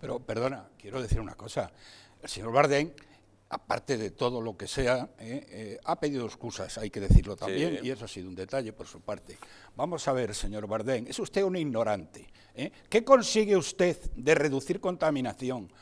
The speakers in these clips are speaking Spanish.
Pero, perdona, quiero decir una cosa. El señor Bardem aparte de todo lo que sea, eh, eh, ha pedido excusas, hay que decirlo también, y eso ha sido un detalle por su parte. Vamos a ver, señor Bardén, es usted un ignorante. ¿eh? ¿Qué consigue usted de reducir contaminación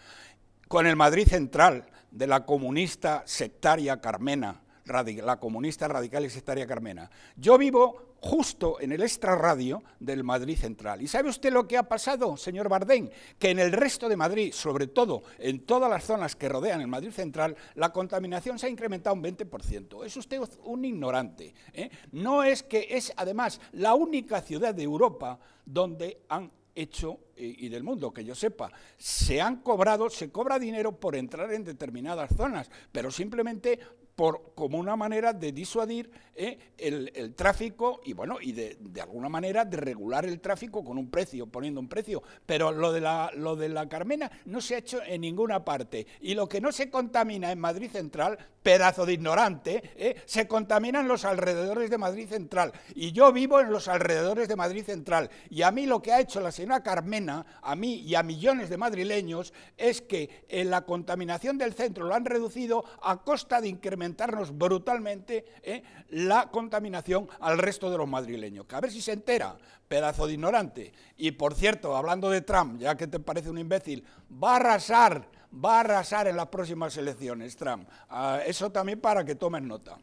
con el Madrid Central de la comunista sectaria Carmena? la comunista radical y sectaria Carmena. Yo vivo justo en el extrarradio del Madrid Central. ¿Y sabe usted lo que ha pasado, señor Bardén? Que en el resto de Madrid, sobre todo en todas las zonas que rodean el Madrid Central, la contaminación se ha incrementado un 20%. Es usted un ignorante. ¿eh? No es que es, además, la única ciudad de Europa donde han hecho y, del mundo, que yo sepa, se han cobrado, se cobra dinero por entrar en determinadas zonas, pero simplemente por, como una manera de disuadir eh, el, tráfico y bueno, y de, alguna manera de regular el tráfico con un precio, poniendo un precio. Pero lo de, la, lo de la Carmena no se ha hecho en ninguna parte. Y lo que no se contamina en Madrid Central, pedazo de ignorante, eh, se contamina en los alrededores de Madrid Central. Y yo vivo en los alrededores de Madrid Central. Y a mí lo que ha hecho la señora Carmena a mí y a millones de madrileños es que la contaminación del centro lo han reducido a costa de incrementarnos brutalmente eh, la contaminación al resto de los madrileños. Que a ver si se entera, pedazo de ignorante. Y por cierto, hablando de Trump, ya que te parece un imbécil, va a arrasar, va a arrasar en las próximas elecciones Trump. Ah, eso también para que tomen nota.